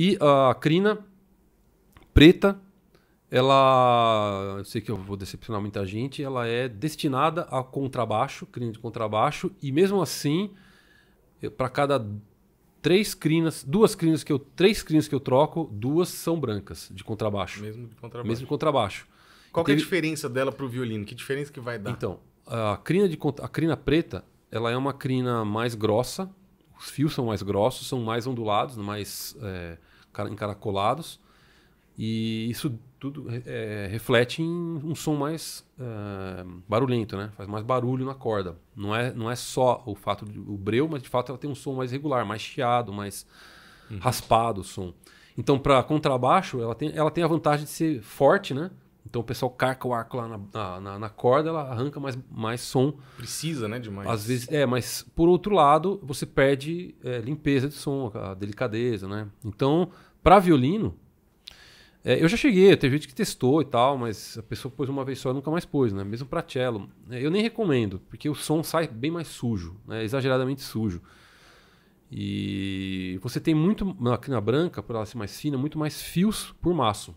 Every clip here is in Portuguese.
E a crina preta, ela, eu sei que eu vou decepcionar muita gente, ela é destinada a contrabaixo, crina de contrabaixo, e mesmo assim, para cada três crinas, duas crinas que eu, três crinas que eu troco, duas são brancas de contrabaixo. Mesmo de contrabaixo. Mesmo de contrabaixo. Qual teve... é a diferença dela para o violino? Que diferença que vai dar? Então, a crina de a crina preta, ela é uma crina mais grossa, os fios são mais grossos, são mais ondulados, mais é, encaracolados. E isso tudo é, reflete em um som mais é, barulhento, né? Faz mais barulho na corda. Não é, não é só o fato do breu, mas de fato ela tem um som mais regular, mais chiado, mais uhum. raspado o som. Então, para contrabaixo, ela tem, ela tem a vantagem de ser forte, né? Então o pessoal carca o arco lá na, na, na, corda, ela arranca mais, mais som. Precisa, né? Demais. Às vezes, é, mas por outro lado, você perde é, limpeza de som, a delicadeza, né? Então, para violino, é, eu já cheguei, teve gente que testou e tal, mas a pessoa pôs uma vez só e nunca mais pôs, né? Mesmo para cello. É, eu nem recomendo, porque o som sai bem mais sujo, né? exageradamente sujo. E você tem muito, na, crina branca, por ela ser mais fina, muito mais fios por maço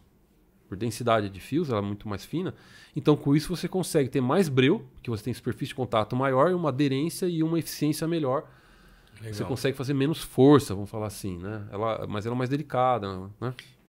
por densidade de fios, ela é muito mais fina. Então, com isso, você consegue ter mais breu, que você tem superfície de contato maior, uma aderência e uma eficiência melhor. Legal. Você consegue fazer menos força, vamos falar assim, né? Ela, mas ela é mais delicada, né?